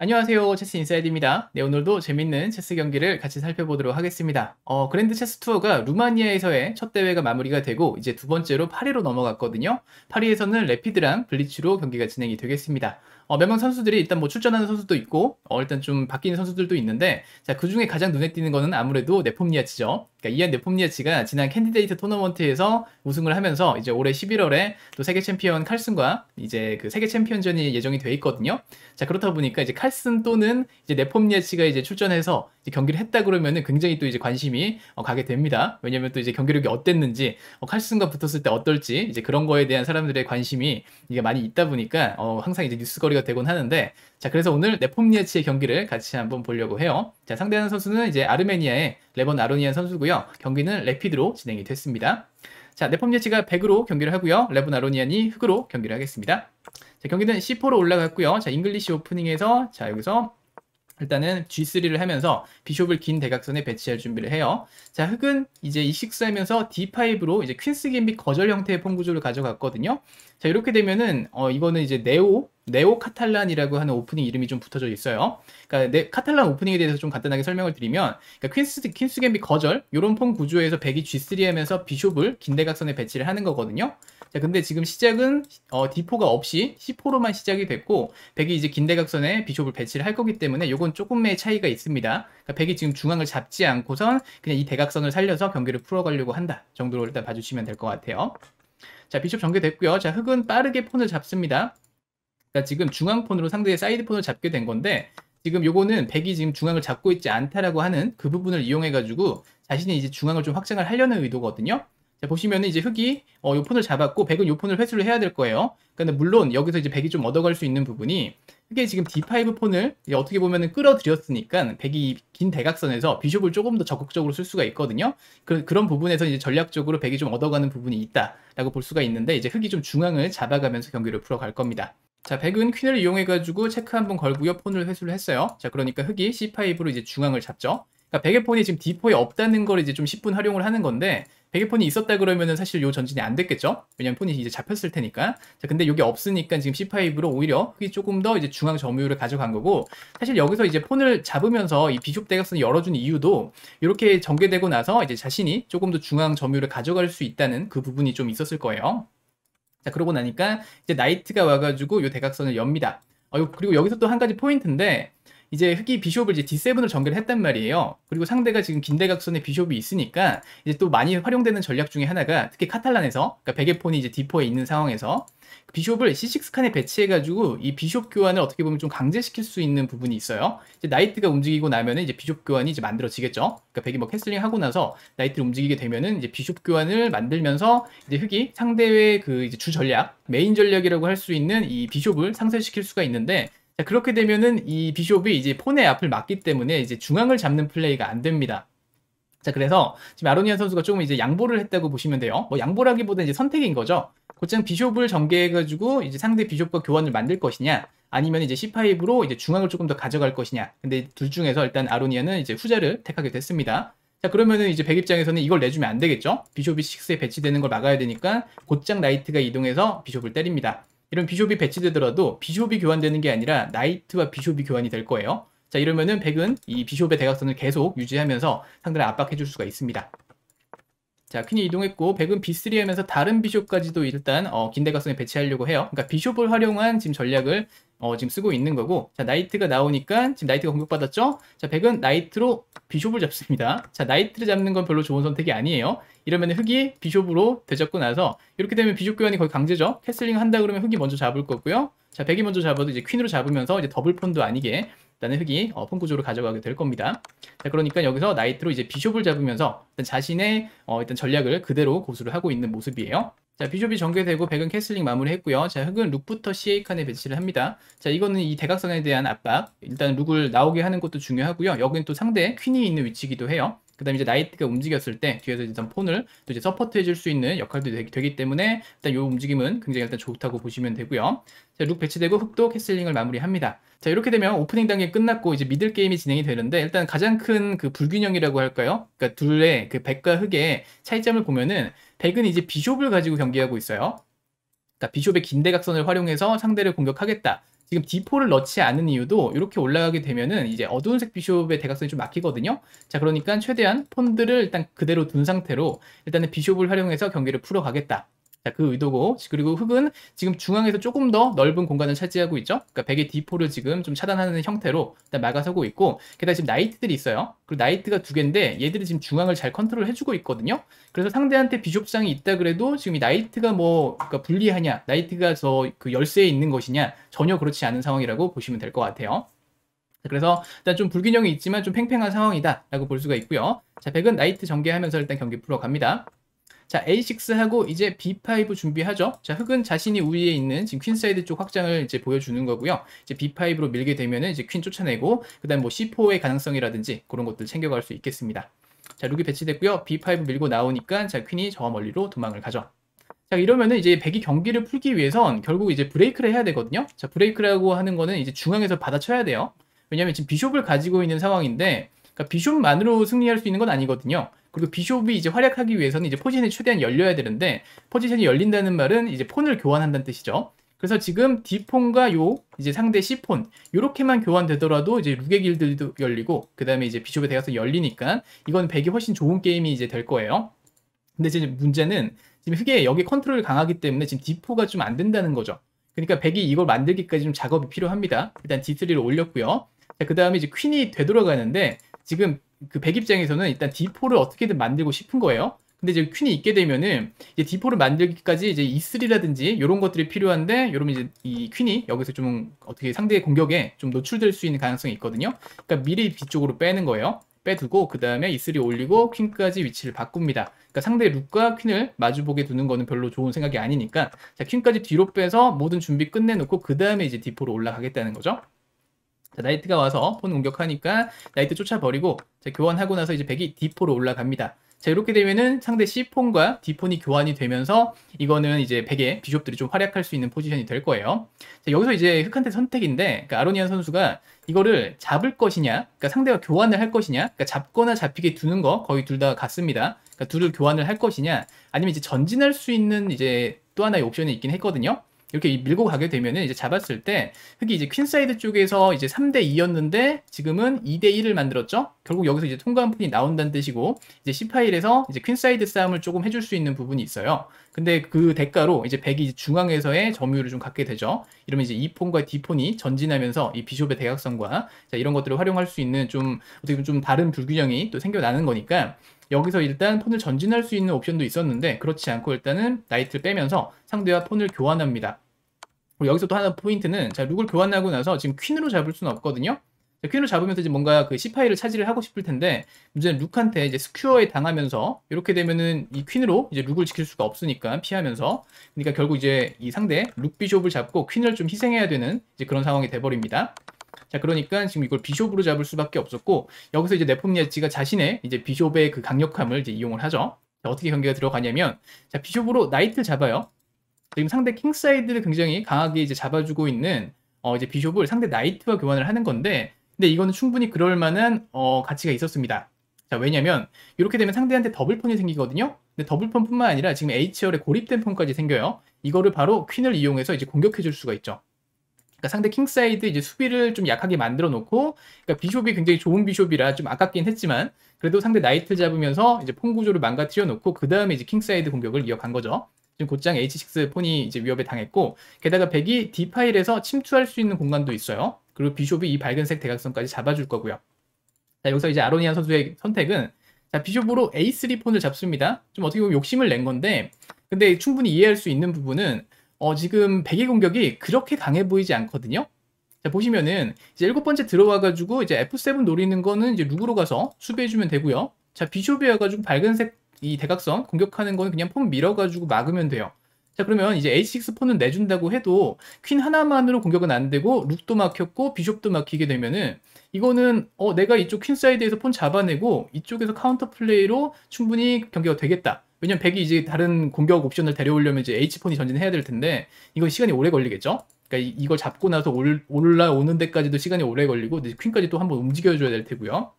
안녕하세요 체스 인사이드입니다 네 오늘도 재밌는 체스 경기를 같이 살펴보도록 하겠습니다 어 그랜드 체스 투어가 루마니아에서의 첫 대회가 마무리가 되고 이제 두 번째로 파리로 넘어갔거든요 파리에서는 레피드랑 블리츠로 경기가 진행이 되겠습니다 어, 몇 명 선수들이 일단 뭐 출전하는 선수도 있고 어, 일단 좀 바뀌는 선수들도 있는데 자그 중에 가장 눈에 띄는 거는 아무래도 네폼니아치죠. 그러니까 이안 네폼니아치가 지난 캔디데이트 토너먼트에서 우승을 하면서 이제 올해 11월에 또 세계 챔피언 칼슨과 이제 그 세계 챔피언전이 예정이 돼 있거든요. 자 그렇다 보니까 이제 칼슨 또는 이제 네폼니아치가 이제 출전해서 이제 경기를 했다 그러면은 굉장히 또 이제 관심이 어, 가게 됩니다. 왜냐면 또 이제 경기력이 어땠는지 어, 칼슨과 붙었을 때 어떨지 이제 그런 거에 대한 사람들의 관심이 이게 많이 있다 보니까 어, 항상 이제 뉴스거리가 이야기가 되곤 하는데 자 그래서 오늘 네폼니에치의 경기를 같이 한번 보려고 해요. 자 상대하는 선수는 이제 아르메니아의 레번 아로니안 선수고요. 경기는 레피드로 진행이 됐습니다. 자 네폼니에치가 100으로 경기를 하고요. 레번 아로니안이 흑으로 경기를 하겠습니다. 자 경기는 C4로 올라갔고요. 자 잉글리시 오프닝에서 자 여기서 일단은 G3를 하면서 비숍을 긴 대각선에 배치할 준비를 해요. 자, 흑은 이제 E6 하면서 D5로 이제 퀸스 갬빗 거절 형태의 폼 구조를 가져갔거든요. 자, 이렇게 되면은 어 이거는 이제 네오 네오 카탈란이라고 하는 오프닝 이름이 좀 붙어져 있어요. 그러니까 네, 카탈란 오프닝에 대해서 좀 간단하게 설명을 드리면 그러니까 퀸스 퀸스 갬비 거절 요런 폰 구조에서 백이 G3하면서 비숍을 긴대각선에 배치를 하는 거거든요. 자, 근데 지금 시작은 어, D4가 없이 C4로만 시작이 됐고 백이 이제 긴대각선에 비숍을 배치를 할 거기 때문에 이건 조금의 차이가 있습니다. 그러니까 백이 지금 중앙을 잡지 않고선 그냥 이 대각선을 살려서 경기를 풀어가려고 한다 정도로 일단 봐주시면 될 것 같아요. 자, 비숍 전개됐고요. 자, 흑은 빠르게 폰을 잡습니다. 그러니까 지금 중앙폰으로 상대의 사이드폰을 잡게 된 건데 지금 요거는 백이 지금 중앙을 잡고 있지 않다라고 하는 그 부분을 이용해 가지고 자신이 이제 중앙을 좀 확장을 하려는 의도거든요. 자, 보시면은 이제 흑이 어, 요 폰을 잡았고 백은 요 폰을 회수를 해야 될 거예요. 근데 물론 여기서 이제 백이 좀 얻어갈 수 있는 부분이 흑이 지금 D5 폰을 어떻게 보면은 끌어들였으니까 백이 긴 대각선에서 비숍을 조금 더 적극적으로 쓸 수가 있거든요. 그, 그런 부분에서 이제 전략적으로 백이 좀 얻어가는 부분이 있다라고 볼 수가 있는데 이제 흑이 좀 중앙을 잡아가면서 경기를 풀어갈 겁니다. 자, 백은 퀸을 이용해가지고 체크 한 번 걸고요. 폰을 회수를 했어요. 자, 그러니까 흑이 C5로 이제 중앙을 잡죠. 그러니까 백의 폰이 지금 D4에 없다는 걸 이제 좀 10분 활용을 하는 건데 백의 폰이 있었다 그러면은 사실 요 전진이 안 됐겠죠? 왜냐면 폰이 이제 잡혔을 테니까. 자, 근데 여기 없으니까 지금 C5로 오히려 흑이 조금 더 이제 중앙 점유율을 가져간 거고 사실 여기서 이제 폰을 잡으면서 이 비숍 대각선을 열어준 이유도 이렇게 전개되고 나서 이제 자신이 조금 더 중앙 점유율을 가져갈 수 있다는 그 부분이 좀 있었을 거예요. 자 그러고 나니까 이제 나이트가 와가지고 요 대각선을 엽니다. 어, 그리고 여기서 또 한 가지 포인트인데 이제 흑이 비숍을 이제 d 7으로 전개했단 를 말이에요. 그리고 상대가 지금 긴대각선의 비숍이 있으니까 이제 또 많이 활용되는 전략 중에 하나가 특히 카탈란에서 그러니까 베개폰이 이제 D4에 있는 상황에서 비숍을 C6 칸에 배치해가지고 이 비숍 교환을 어떻게 보면 좀 강제시킬 수 있는 부분이 있어요. 이제 나이트가 움직이고 나면은 이제 비숍 교환이 이제 만들어지겠죠. 그러니까 백이 뭐 캐슬링 하고 나서 나이트를 움직이게 되면은 이제 비숍 교환을 만들면서 이제 흑이 상대의 그 이제 주 전략, 메인 전략이라고 할 수 있는 이 비숍을 상쇄시킬 수가 있는데 자, 그렇게 되면은 이 비숍이 이제 폰의 앞을 막기 때문에 이제 중앙을 잡는 플레이가 안 됩니다. 자, 그래서 지금 아로니안 선수가 조금 이제 양보를 했다고 보시면 돼요. 뭐 양보라기보다 이제 선택인 거죠. 곧장 비숍을 전개해가지고 이제 상대 비숍과 교환을 만들 것이냐, 아니면 이제 C5로 이제 중앙을 조금 더 가져갈 것이냐. 근데 둘 중에서 일단 아로니아는 이제 후자를 택하게 됐습니다. 자 그러면은 이제 백 입장에서는 이걸 내주면 안 되겠죠 비숍이 6에 배치되는 걸 막아야 되니까 곧장 나이트가 이동해서 비숍을 때립니다 이런 비숍이 배치되더라도 비숍이 교환되는 게 아니라 나이트와 비숍이 교환이 될 거예요. 자 이러면은 백은 이 비숍의 대각선을 계속 유지하면서 상대를 압박해 줄 수가 있습니다. 자, 퀸이 이동했고 백은 b 3하면서 다른 비숍까지도 일단 어, 긴대각선에 배치하려고 해요. 그러니까 비숍을 활용한 지금 전략을 어, 지금 쓰고 있는 거고 자, 나이트가 나오니까 지금 나이트가 공격받았죠? 자, 백은 나이트로 비숍을 잡습니다. 자, 나이트를 잡는 건 별로 좋은 선택이 아니에요. 이러면 흑이 비숍으로 되잡고 나서 이렇게 되면 비숍 교환이 거의 강제죠? 캐슬링 한다 그러면 흑이 먼저 잡을 거고요. 자, 백이 먼저 잡아도 이제 퀸으로 잡으면서 이제 더블 폰도 아니게 라는 흙이 어, 폰 구조로 가져가게 될 겁니다. 자, 그러니까 여기서 나이트로 이제 비숍을 잡으면서 일단 자신의 어, 일단 전략을 그대로 고수를 하고 있는 모습이에요. 자, 비숍이 전개되고 백은 캐슬링 마무리했고요. 자, 흙은 룩부터 CA 칸에 배치를 합니다. 자, 이거는 이 대각선에 대한 압박. 일단 룩을 나오게 하는 것도 중요하고요. 여긴또 상대 퀸이 있는 위치이기도 해요. 그 다음에 이제 나이트가 움직였을 때 뒤에서 일단 폰을 또 이제 서포트 해줄 수 있는 역할도 되기 때문에 일단 요 움직임은 굉장히 일단 좋다고 보시면 되고요. 자, 룩 배치되고 흑도 캐슬링을 마무리합니다. 자, 이렇게 되면 오프닝 단계 끝났고 이제 미들 게임이 진행이 되는데 일단 가장 큰 그 불균형이라고 할까요? 그니까 둘의 그 백과 흑의 차이점을 보면은 백은 이제 비숍을 가지고 경기하고 있어요. 그니까 비숍의 긴 대각선을 활용해서 상대를 공격하겠다. 지금 D4를 넣지 않은 이유도 이렇게 올라가게 되면은 이제 어두운색 비숍의 대각선이 좀 막히거든요. 자, 그러니까 최대한 폰들을 일단 그대로 둔 상태로 일단은 비숍을 활용해서 경기를 풀어가겠다. 자, 그 의도고. 그리고 흙은 지금 중앙에서 조금 더 넓은 공간을 차지하고 있죠. 그러니까 백의 D4를 지금 좀 차단하는 형태로 일단 막아서고 있고 게다가 지금 나이트들이 있어요. 그리고 나이트가 두 개인데 얘들이 지금 중앙을 잘 컨트롤 해주고 있거든요. 그래서 상대한테 비숍장이 있다 그래도 지금 이 나이트가 뭐 그러니까 불리하냐, 나이트가 저그 열쇠에 있는 것이냐 전혀 그렇지 않은 상황이라고 보시면 될 것 같아요. 그래서 일단 좀 불균형이 있지만 좀 팽팽한 상황이다라고 볼 수가 있고요. 자, 백은 나이트 전개하면서 일단 경기 풀어갑니다. 자, A6하고 이제 B5 준비하죠. 자, 흑은 자신이 우위에 있는 지금 퀸 사이드 쪽 확장을 이제 보여주는 거고요. 이제 B5로 밀게 되면은 이제 퀸 쫓아내고 그다음 뭐 C4의 가능성이라든지 그런 것들 챙겨갈 수 있겠습니다. 자, 룩이 배치됐고요. B5 밀고 나오니까 자, 퀸이 저 멀리로 도망을 가죠. 자 이러면은 이제 백이 경기를 풀기 위해선 결국 이제 브레이크를 해야 되거든요 자 브레이크라고 하는 거는 이제 중앙에서 받아쳐야 돼요 왜냐면 지금 비숍을 가지고 있는 상황인데 그러니까 비숍만으로 승리할 수 있는 건 아니거든요 그리고 비숍이 이제 활약하기 위해서는 이제 포지션이 최대한 열려야 되는데 포지션이 열린다는 말은 이제 폰을 교환한다는 뜻이죠. 그래서 지금 D폰과 요 이제 상대 C폰 요렇게만 교환되더라도 이제 룩의 길들도 열리고 그 다음에 이제 비숍의 대각선 열리니까 이건 백이 훨씬 좋은 게임이 이제 될 거예요. 근데 이제 문제는 지금 흑에 여기 컨트롤 강하기 때문에 지금 D4가 좀 안 된다는 거죠. 그러니까 백이 이걸 만들기까지 좀 작업이 필요합니다. 일단 D3를 올렸고요. 그 다음에 이제 퀸이 되돌아가는데 지금 그백 입장에서는 일단 D4를 어떻게든 만들고 싶은 거예요. 근데 이제 퀸이 있게 되면은 이제 D4를 만들기까지 이제 E3라든지 이런 것들이 필요한데 여러분 이제 이 퀸이 여기서 좀 어떻게 상대의 공격에 좀 노출될 수 있는 가능성이 있거든요. 그러니까 미리 뒤쪽으로 빼는 거예요. 빼두고 그 다음에 E3 올리고 퀸까지 위치를 바꿉니다. 그러니까 상대 의 룩과 퀸을 마주보게 두는 거는 별로 좋은 생각이 아니니까 자 퀸까지 뒤로 빼서 모든 준비 끝내놓고 그 다음에 이제 D4로 올라가겠다는 거죠. 자, 나이트가 와서 폰 공격하니까 나이트 쫓아버리고 자, 교환하고 나서 이제 백이 D4로 올라갑니다. 자, 이렇게 되면은 상대 C폰과 D폰이 교환이 되면서 이거는 이제 백의 비숍들이 좀 활약할 수 있는 포지션이 될 거예요. 자, 여기서 이제 흑한테 선택인데 그러니까 아로니안 선수가 이거를 잡을 것이냐, 그러니까 상대가 교환을 할 것이냐, 그러니까 잡거나 잡히게 두는 거 거의 둘 다 같습니다. 그러니까 둘을 교환을 할 것이냐, 아니면 이제 전진할 수 있는 이제 또 하나의 옵션이 있긴 했거든요. 이렇게 밀고 가게 되면은 이제 잡았을 때 흑이 이제 퀸사이드 쪽에서 이제 3 대 2였는데 지금은 2 대 1을 만들었죠. 결국 여기서 이제 통과한 푼이 나온다는 뜻이고 이제 C 파일에서 이제 퀸사이드 싸움을 조금 해줄 수 있는 부분이 있어요. 근데 그 대가로 이제 백이 중앙에서의 점유율을 좀 갖게 되죠. 이러면 이제 이폰과 디폰이 전진하면서 이 비숍의 대각선과 자, 이런 것들을 활용할 수 있는 좀 어떻게 보면 좀 다른 불균형이 또 생겨나는 거니까 여기서 일단 폰을 전진할 수 있는 옵션도 있었는데 그렇지 않고 일단은 나이트를 빼면서 상대와 폰을 교환합니다. 여기서 또 하나 포인트는 자 룩을 교환하고 나서 지금 퀸으로 잡을 수는 없거든요. 퀸을 잡으면서 이제 뭔가 그 C5를 차지를 하고 싶을 텐데 문제는 룩한테 이제 스큐어에 당하면서 이렇게 되면은 이 퀸으로 이제 룩을 지킬 수가 없으니까 피하면서 그러니까 결국 이제 이 상대 룩 비숍을 잡고 퀸을 좀 희생해야 되는 이제 그런 상황이 돼버립니다. 자 그러니까 지금 이걸 비숍으로 잡을 수밖에 없었고 여기서 이제 네폼니아치가 자신의 이제 비숍의 그 강력함을 이제 이용을 하죠. 자, 어떻게 경계가 들어가냐면 자 비숍으로 나이트를 잡아요. 지금 상대 킹사이드를 굉장히 강하게 이제 잡아주고 있는 어 이제 비숍을 상대 나이트와 교환을 하는 건데 근데 이거는 충분히 그럴 만한 어, 가치가 있었습니다. 자, 왜냐면 이렇게 되면 상대한테 더블 폰이 생기거든요. 근데 더블 폰뿐만 아니라 지금 h 열에 고립된 폰까지 생겨요. 이거를 바로 퀸을 이용해서 이제 공격해 줄 수가 있죠. 그러니까 상대 킹사이드 이제 수비를 좀 약하게 만들어 놓고 그러니까 비숍이 굉장히 좋은 비숍이라 좀 아깝긴 했지만 그래도 상대 나이트를 잡으면서 이제 폰 구조를 망가뜨려 놓고 그다음에 이제 킹사이드 공격을 이어간 거죠. 지금 곧장 H6 폰이 이제 위협에 당했고 게다가 백이 D 파일에서 침투할 수 있는 공간도 있어요. 그리고 비숍이 이 밝은색 대각선까지 잡아줄 거고요. 자, 여기서 이제 아로니안 선수의 선택은 자, 비숍으로 A3 폰을 잡습니다. 좀 어떻게 보면 욕심을 낸 건데 근데 충분히 이해할 수 있는 부분은 어, 지금 백의 공격이 그렇게 강해 보이지 않거든요. 자, 보시면은 이제 일곱 번째 들어와가지고 이제 F7 노리는 거는 이제 룩으로 가서 수비해주면 되고요. 자, 비숍이 어가지고 밝은색 이 대각선 공격하는 거는 그냥 폼 밀어가지고 막으면 돼요. 자 그러면 이제 H6폰은 내준다고 해도 퀸 하나만으로 공격은 안 되고 룩도 막혔고 비숍도 막히게 되면은 이거는 어 내가 이쪽 퀸 사이드에서 폰 잡아내고 이쪽에서 카운터 플레이로 충분히 경기가 되겠다. 왜냐면 백이 이제 다른 공격 옵션을 데려오려면 이제 H폰이 전진해야 될 텐데 이건 시간이 오래 걸리겠죠? 그러니까 이걸 잡고 나서 올라오는 데까지도 시간이 오래 걸리고 이제 퀸까지 또 한번 움직여줘야 될 테고요.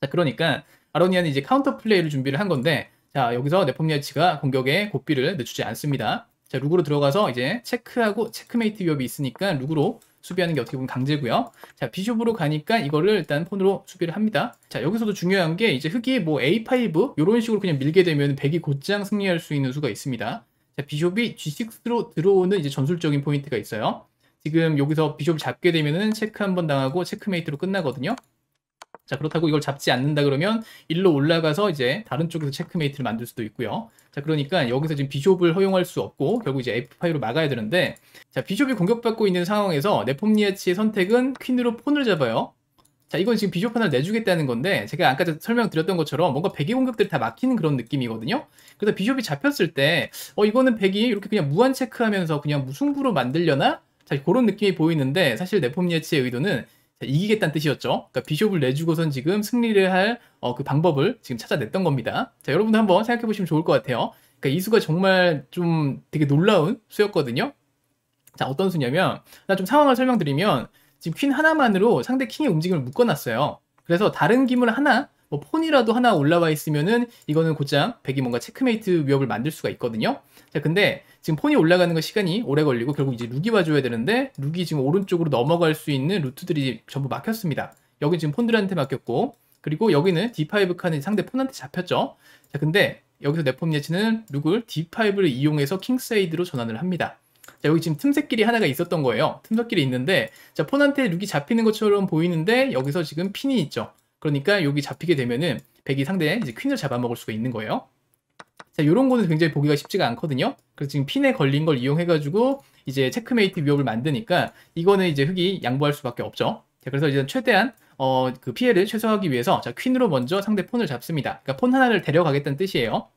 자 그러니까 아로니아는 이제 카운터 플레이를 준비를 한 건데 자, 여기서 네폼리아치가 공격에 고삐를 늦추지 않습니다. 자, 룩으로 들어가서 이제 체크하고 체크메이트 위협이 있으니까 룩으로 수비하는 게 어떻게 보면 강제고요. 자, 비숍으로 가니까 이거를 일단 폰으로 수비를 합니다. 자, 여기서도 중요한 게 이제 흑이 뭐 A5 요런 식으로 그냥 밀게 되면 백이 곧장 승리할 수 있는 수가 있습니다. 자, 비숍이 G6로 들어오는 이제 전술적인 포인트가 있어요. 지금 여기서 비숍 잡게 되면은 체크 한 번 당하고 체크메이트로 끝나거든요. 자 그렇다고 이걸 잡지 않는다 그러면 일로 올라가서 이제 다른 쪽에서 체크메이트를 만들 수도 있고요. 자 그러니까 여기서 지금 비숍을 허용할 수 없고 결국 이제 F5로 막아야 되는데 자 비숍이 공격받고 있는 상황에서 네폼니아치의 선택은 퀸으로 폰을 잡아요. 자 이건 지금 비숍 하나를 내주겠다는 건데 제가 아까 설명드렸던 것처럼 뭔가 백의 공격들이 다 막히는 그런 느낌이거든요 그래서 비숍이 잡혔을 때 어 이거는 백이 이렇게 그냥 무한 체크하면서 그냥 무승부로 만들려나? 자 그런 느낌이 보이는데 사실 네폼니아치의 의도는 이기겠다는 뜻이었죠. 그러니까 비숍을 내주고선 지금 승리를 할그 어, 그 방법을 지금 찾아냈던 겁니다. 자, 여러분도 한번 생각해 보시면 좋을 것 같아요. 그러니까 이 수가 정말 좀 되게 놀라운 수였거든요. 자, 어떤 수냐면 나 좀 상황을 설명드리면 지금 퀸 하나만으로 상대 킹의 움직임을 묶어놨어요. 그래서 다른 기물 하나 뭐 폰이라도 하나 올라와 있으면은 이거는 곧장 백이 뭔가 체크메이트 위협을 만들 수가 있거든요. 자, 근데 지금 폰이 올라가는 거 시간이 오래 걸리고 결국 이제 룩이 와줘야 되는데 룩이 지금 오른쪽으로 넘어갈 수 있는 루트들이 전부 막혔습니다. 여기 지금 폰들한테 막혔고 그리고 여기는 D5 칸이 상대 폰한테 잡혔죠. 자 근데 여기서 내 폰 예치는 룩을 D5를 이용해서 킹사이드로 전환을 합니다. 자, 여기 지금 틈새끼리 하나가 있었던 거예요. 틈새끼리 있는데, 자, 폰한테 룩이 잡히는 것처럼 보이는데, 여기서 지금 핀이 있죠. 그러니까 여기 잡히게 되면은, 백이 상대 이제 퀸을 잡아먹을 수가 있는 거예요. 자, 요런 거는 굉장히 보기가 쉽지가 않거든요. 그래서 지금 핀에 걸린 걸 이용해가지고 이제 체크메이트 위협을 만드니까 이거는 이제 흑이 양보할 수밖에 없죠. 자, 그래서 이제 최대한 어, 그 피해를 최소화하기 위해서 자, 퀸으로 먼저 상대 폰을 잡습니다. 그러니까 폰 하나를 데려가겠다는 뜻이에요.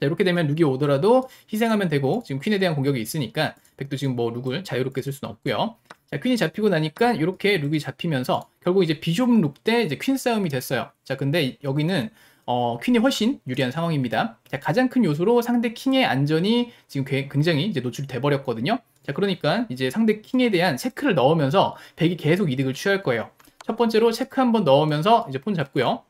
자, 이렇게 되면 룩이 오더라도 희생하면 되고 지금 퀸에 대한 공격이 있으니까 백도 지금 뭐 룩을 자유롭게 쓸 수는 없고요. 자, 퀸이 잡히고 나니까 이렇게 룩이 잡히면서 결국 이제 비숍 룩대 이제 퀸 싸움이 됐어요. 자, 근데 여기는 어, 퀸이 훨씬 유리한 상황입니다. 자, 가장 큰 요소로 상대 킹의 안전이 지금 굉장히 이제 노출돼 버렸거든요. 자, 그러니까 이제 상대 킹에 대한 체크를 넣으면서 백이 계속 이득을 취할 거예요. 첫 번째로 체크 한번 넣으면서 이제 폰 잡고요.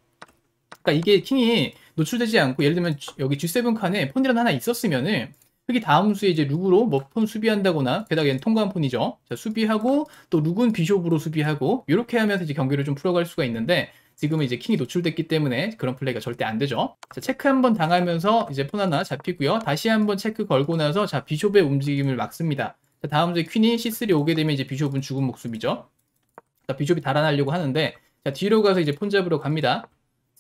그러니까 이게 킹이 노출되지 않고 예를 들면 여기 G7 칸에 폰이란 하나 있었으면은 흑이 다음 수에 이제 룩으로 뭐 폰 수비한다거나 게다가 얘는 통과한 폰이죠. 자, 수비하고 또 룩은 비숍으로 수비하고 이렇게 하면서 이제 경기를 좀 풀어갈 수가 있는데 지금은 이제 킹이 노출됐기 때문에 그런 플레이가 절대 안 되죠. 자, 체크 한 번 당하면서 이제 폰 하나 잡히고요. 다시 한 번 체크 걸고 나서 자 비숍의 움직임을 막습니다. 자, 다음 주에 퀸이 C3 오게 되면 이제 비숍은 죽은 목숨이죠. 자, 비숍이 달아나려고 하는데 자, 뒤로 가서 이제 폰 잡으러 갑니다.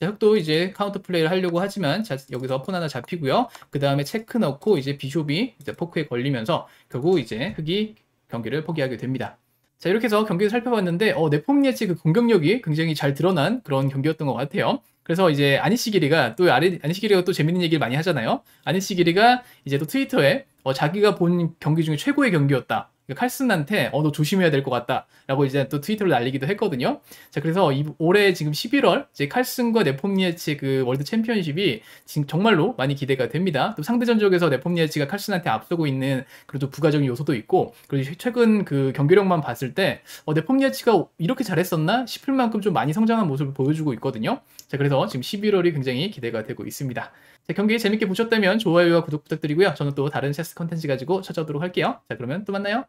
자, 흑도 이제 카운터 플레이를 하려고 하지만 자, 여기서 폰 하나 잡히고요. 그 다음에 체크 넣고 이제 비숍이 이제 포크에 걸리면서 결국 이제 흑이 경기를 포기하게 됩니다. 자, 이렇게 해서 경기를 살펴봤는데, 어, 네폼 예치 그 공격력이 굉장히 잘 드러난 그런 경기였던 것 같아요. 그래서 이제 아니시기리가 또 아니, 아니시기리가 또 재밌는 얘기를 많이 하잖아요. 아니시기리가 이제 또 트위터에 어, 자기가 본 경기 중에 최고의 경기였다. 그러니까 칼슨한테 어너 조심해야 될 것 같다라고 이제 또 트위터로 날리기도 했거든요. 자 그래서 이, 올해 지금 11월 이제 칼슨과 네폼니에치의그 월드 챔피언십이 지금 정말로 많이 기대가 됩니다. 또 상대 전적에서 네폼니에치가 칼슨한테 앞서고 있는 그래도 부가적인 요소도 있고 그리고 최근 그 경기력만 봤을 때 어, 네폼니에치가 이렇게 잘했었나 싶을 만큼 좀 많이 성장한 모습을 보여주고 있거든요. 자 그래서 지금 11월이 굉장히 기대가 되고 있습니다. 제 경기 재밌게 보셨다면 좋아요와 구독 부탁드리고요. 저는 또 다른 체스 컨텐츠 가지고 찾아오도록 할게요. 자, 그러면 또 만나요.